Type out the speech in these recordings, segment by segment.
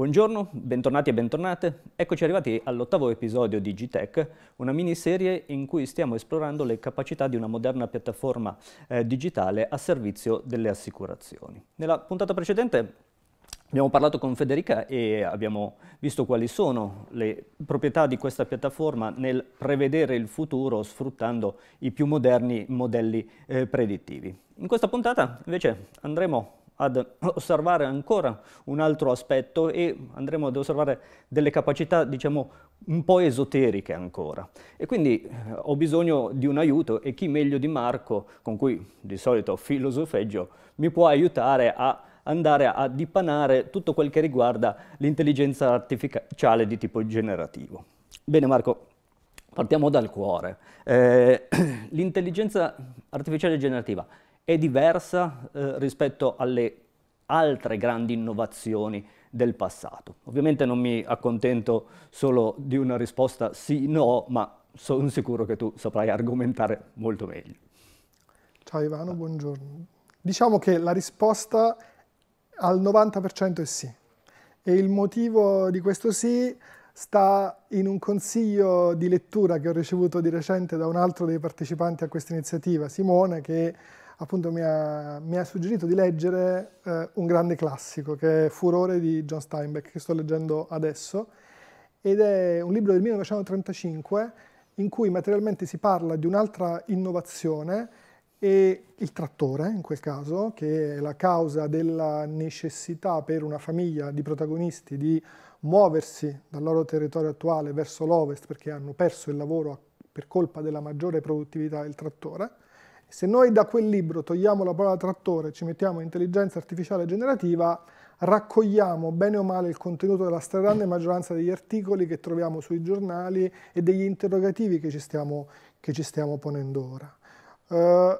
Buongiorno, bentornati e bentornate. Eccoci arrivati all'ottavo episodio di Gitech, una miniserie in cui stiamo esplorando le capacità di una moderna piattaforma eh, digitale a servizio delle assicurazioni. Nella puntata precedente abbiamo parlato con Federica e abbiamo visto quali sono le proprietà di questa piattaforma nel prevedere il futuro sfruttando i più moderni modelli eh, predittivi. In questa puntata invece andremo ad osservare ancora un altro aspetto e andremo ad osservare delle capacità, diciamo, un po' esoteriche ancora. E quindi eh, ho bisogno di un aiuto e chi meglio di Marco, con cui di solito filosofeggio, mi può aiutare a andare a dipanare tutto quel che riguarda l'intelligenza artificiale di tipo generativo. Bene Marco, partiamo dal cuore. Eh, l'intelligenza artificiale generativa è diversa eh, rispetto alle altre grandi innovazioni del passato. Ovviamente non mi accontento solo di una risposta sì, no, ma sono sicuro che tu saprai argomentare molto meglio. Ciao Ivano, buongiorno. Diciamo che la risposta al 90% è sì. E il motivo di questo sì sta in un consiglio di lettura che ho ricevuto di recente da un altro dei partecipanti a questa iniziativa, Simone, che appunto mi ha, mi ha, suggerito di leggere eh, un grande classico che è Furore di John Steinbeck che sto leggendo adesso ed è un libro del 1935 in cui materialmente si parla di un'altra innovazione e il trattore in quel caso che è la causa della necessità per una famiglia di protagonisti di muoversi dal loro territorio attuale verso l'ovest perché hanno perso il lavoro per colpa della maggiore produttività del trattore se noi da quel libro togliamo la parola trattore e ci mettiamo intelligenza artificiale generativa, raccogliamo bene o male il contenuto della stragrande maggioranza degli articoli che troviamo sui giornali e degli interrogativi che ci stiamo, che ci stiamo ponendo ora. Uh,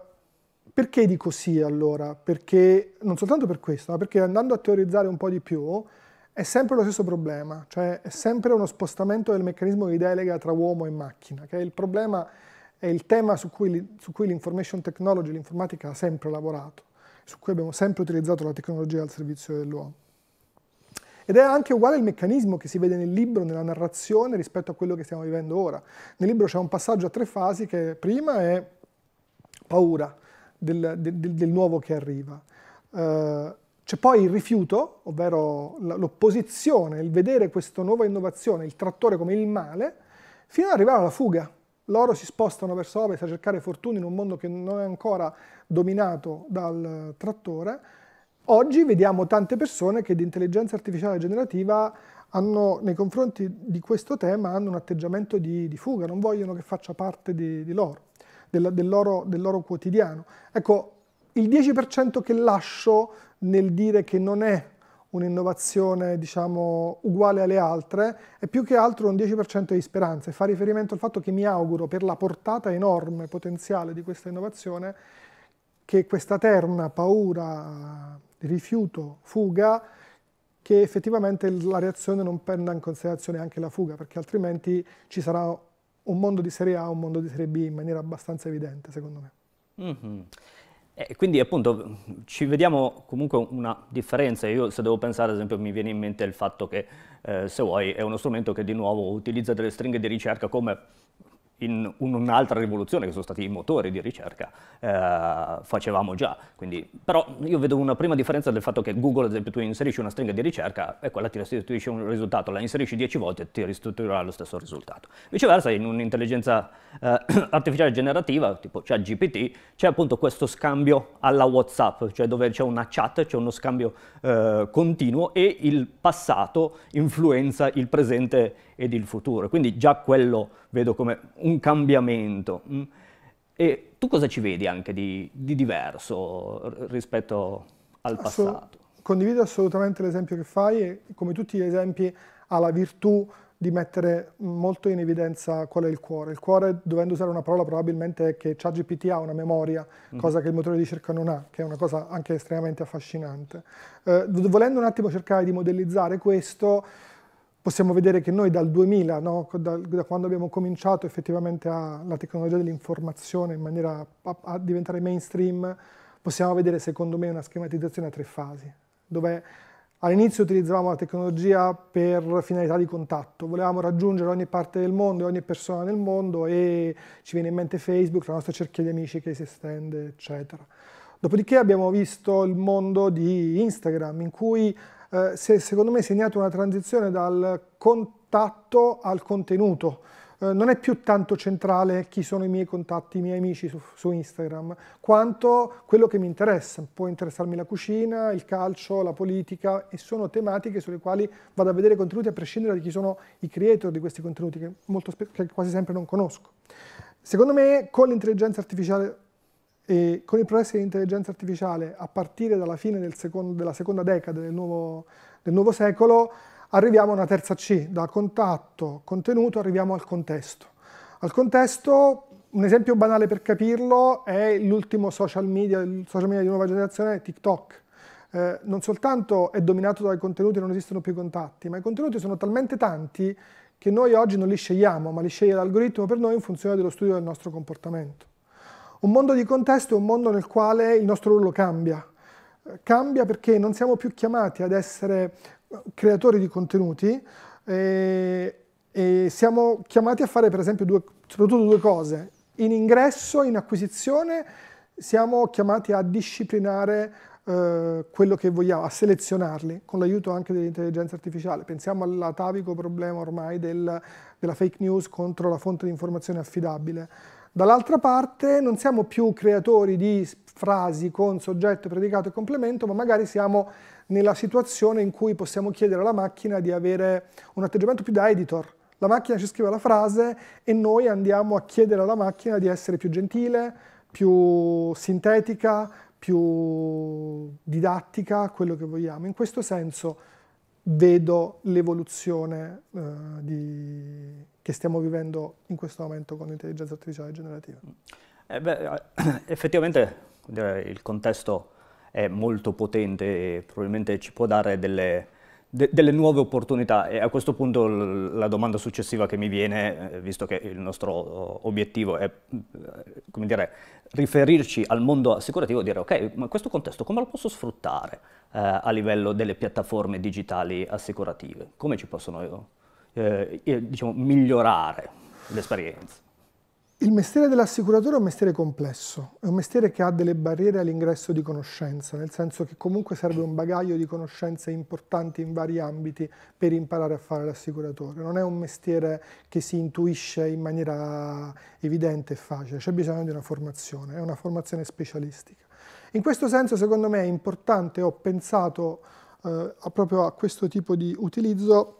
perché dico sì allora? Perché, non soltanto per questo, ma perché andando a teorizzare un po' di più, è sempre lo stesso problema, cioè è sempre uno spostamento del meccanismo di delega tra uomo e macchina, che è il problema è il tema su cui, su cui l'information technology, l'informatica ha sempre lavorato, su cui abbiamo sempre utilizzato la tecnologia al servizio dell'uomo. Ed è anche uguale il meccanismo che si vede nel libro, nella narrazione, rispetto a quello che stiamo vivendo ora. Nel libro c'è un passaggio a tre fasi che prima è paura del, del, del nuovo che arriva. Uh, c'è poi il rifiuto, ovvero l'opposizione, il vedere questa nuova innovazione, il trattore come il male, fino ad arrivare alla fuga, loro si spostano verso ovest a cercare fortuna in un mondo che non è ancora dominato dal trattore. Oggi vediamo tante persone che di intelligenza artificiale generativa hanno, nei confronti di questo tema hanno un atteggiamento di, di fuga, non vogliono che faccia parte di, di loro, del, del, loro, del loro quotidiano. Ecco, il 10% che lascio nel dire che non è un'innovazione diciamo, uguale alle altre, è più che altro un 10% di speranza e fa riferimento al fatto che mi auguro per la portata enorme potenziale di questa innovazione che questa terna paura, rifiuto, fuga, che effettivamente la reazione non prenda in considerazione anche la fuga, perché altrimenti ci sarà un mondo di serie A, un mondo di serie B in maniera abbastanza evidente, secondo me. Mm -hmm. E eh, quindi appunto ci vediamo comunque una differenza. Io se devo pensare ad esempio mi viene in mente il fatto che eh, se vuoi è uno strumento che di nuovo utilizza delle stringhe di ricerca come in un'altra rivoluzione che sono stati i motori di ricerca, eh, facevamo già. Quindi, però io vedo una prima differenza del fatto che Google, ad esempio, tu inserisci una stringa di ricerca e quella ti restituisce un risultato, la inserisci 10 volte e ti restituirà lo stesso risultato. Viceversa, in un'intelligenza eh, artificiale generativa, tipo c'è GPT, c'è appunto questo scambio alla WhatsApp, cioè dove c'è una chat, c'è uno scambio eh, continuo e il passato influenza il presente ed il futuro. Quindi già quello vedo come un un cambiamento. Mm. E tu cosa ci vedi anche di, di diverso rispetto al passato? Condivido assolutamente l'esempio che fai e come tutti gli esempi ha la virtù di mettere molto in evidenza qual è il cuore. Il cuore, dovendo usare una parola, probabilmente è che ChatGPT ha una memoria, mm. cosa che il motore di ricerca non ha, che è una cosa anche estremamente affascinante. Eh, volendo un attimo cercare di modellizzare questo, possiamo vedere che noi dal 2000, no, da, da, quando abbiamo cominciato effettivamente a, la tecnologia dell'informazione in maniera a, a, diventare mainstream, possiamo vedere secondo me una schematizzazione a tre fasi, dove all'inizio utilizzavamo la tecnologia per finalità di contatto, volevamo raggiungere ogni parte del mondo e ogni persona nel mondo e ci viene in mente Facebook, la nostra cerchia di amici che si estende, eccetera. Dopodiché abbiamo visto il mondo di Instagram in cui eh, si è secondo me segnata una transizione dal contatto al contenuto. Eh, non è più tanto centrale chi sono i miei contatti, i miei amici su, su, Instagram, quanto quello che mi interessa. Può interessarmi la cucina, il calcio, la politica e sono tematiche sulle quali vado a vedere contenuti a prescindere da chi sono i creator di questi contenuti che, molto, che quasi sempre non conosco. Secondo me con l'intelligenza artificiale e con il progresso dell'intelligenza artificiale, a partire dalla fine del secondo, della seconda decade del nuovo, del nuovo secolo, arriviamo a una terza C, da contatto, contenuto, arriviamo al contesto. Al contesto, un esempio banale per capirlo, è l'ultimo social media, il social media di nuova generazione, TikTok. Eh, non soltanto è dominato dai contenuti, e non esistono più contatti, ma i contenuti sono talmente tanti che noi oggi non li scegliamo, ma li sceglie l'algoritmo per noi in funzione dello studio del nostro comportamento. Un mondo di contesto è un mondo nel quale il nostro ruolo cambia. Cambia perché non siamo più chiamati ad essere creatori di contenuti e, eh, e siamo chiamati a fare per esempio due, soprattutto due cose. In ingresso, in acquisizione, siamo chiamati a disciplinare eh, quello che vogliamo, a selezionarli con l'aiuto anche dell'intelligenza artificiale. Pensiamo all'atavico problema ormai del, della fake news contro la fonte di informazione affidabile. Dall'altra parte non siamo più creatori di frasi con soggetto, predicato e complemento, ma magari siamo nella situazione in cui possiamo chiedere alla macchina di avere un atteggiamento più da editor. La macchina ci scrive la frase e noi andiamo a chiedere alla macchina di essere più gentile, più sintetica, più didattica, quello che vogliamo. In questo senso vedo l'evoluzione eh, di, che stiamo vivendo in questo momento con l'intelligenza artificiale generativa. Eh beh, eh, effettivamente il contesto è molto potente e probabilmente ci può dare delle de delle nuove opportunità e a questo punto la domanda successiva che mi viene, eh, visto che il nostro eh, obiettivo è eh, dire, riferirci al mondo assicurativo, dire ok, ma questo contesto come lo posso sfruttare eh, a livello delle piattaforme digitali assicurative? Come ci possono eh, diciamo, migliorare l'esperienza? Il mestiere dell'assicuratore è un mestiere complesso, è un mestiere che ha delle barriere all'ingresso di conoscenza, nel senso che comunque serve un bagaglio di conoscenze importanti in vari ambiti per imparare a fare l'assicuratore. Non è un mestiere che si intuisce in maniera evidente e facile, c'è bisogno di una formazione, è una formazione specialistica. In questo senso secondo me è importante, ho pensato eh, proprio a questo tipo di utilizzo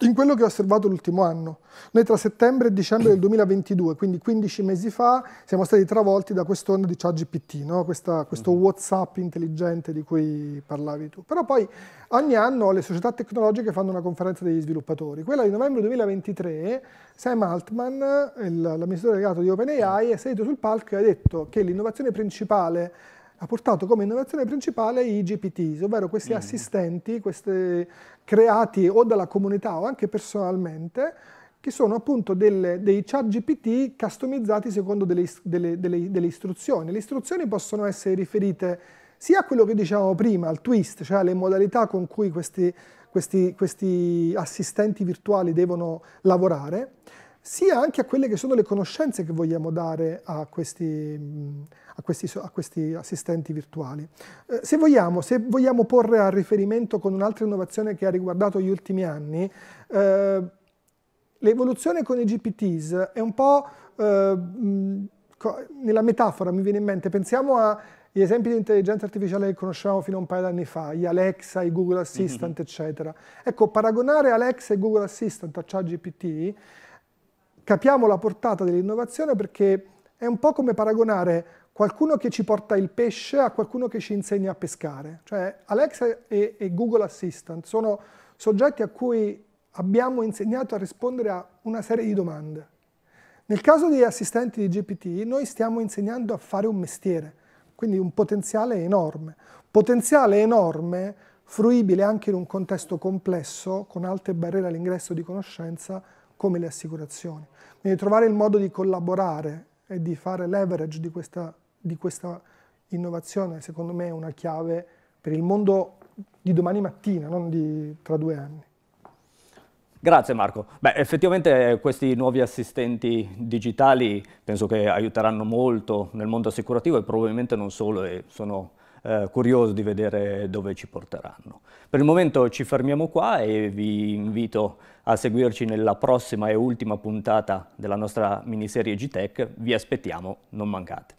in quello che ho osservato l'ultimo anno. Noi tra settembre e dicembre del 2022, quindi 15 mesi fa, siamo stati travolti da quest'onda di ChatGPT, no? Questa, questo mhm. WhatsApp intelligente di cui parlavi tu. Però poi ogni anno le società tecnologiche fanno una conferenza degli sviluppatori. Quella di novembre 2023, Sam Altman, l'amministratore delegato di OpenAI, è salito sul palco e ha detto che l'innovazione principale ha portato come innovazione principale i GPTs, ovvero questi mm. assistenti questi, creati o dalla comunità o anche personalmente, che sono appunto delle, dei chat GPT customizzati secondo delle, delle, delle istruzioni. Le istruzioni possono essere riferite sia a quello che dicevamo prima, al twist, cioè alle modalità con cui questi questi, questi, assistenti virtuali devono lavorare, sia anche a quelle che sono le conoscenze che vogliamo dare a questi, mm, a questi, a questi assistenti virtuali. Eh, se, vogliamo, se, vogliamo, porre a riferimento con un'altra innovazione che ha riguardato gli ultimi anni, eh, l'evoluzione con i GPTs è un po', eh, mm, nella metafora mi viene in mente, pensiamo a gli esempi di intelligenza artificiale che conoscevamo fino a un paio di anni fa, gli Alexa, i Google Assistant, mm -hmm. eccetera. Ecco, paragonare Alexa e Google Assistant a ChatGPT capiamo la portata dell'innovazione perché è un po' come paragonare qualcuno che ci porta il pesce a qualcuno che ci insegna a pescare. Cioè Alexa e, e Google Assistant sono soggetti a cui abbiamo insegnato a rispondere a una serie di domande. Nel caso degli assistenti di GPT noi stiamo insegnando a fare un mestiere, quindi un potenziale enorme. Potenziale enorme, fruibile anche in un contesto complesso, con alte barriere all'ingresso di conoscenza, come le assicurazioni. Quindi trovare il modo di collaborare e di fare leverage di questa, di questa innovazione, secondo me, è una chiave per il mondo di domani mattina, non di, tra due anni. Grazie Marco. Beh, effettivamente questi nuovi assistenti digitali penso che aiuteranno molto nel mondo assicurativo e probabilmente non solo, e sono eh, curioso di vedere dove ci porteranno. Per il momento ci fermiamo qua e vi invito a seguirci nella prossima e ultima puntata della nostra miniserie GTEC. Vi aspettiamo, non mancate.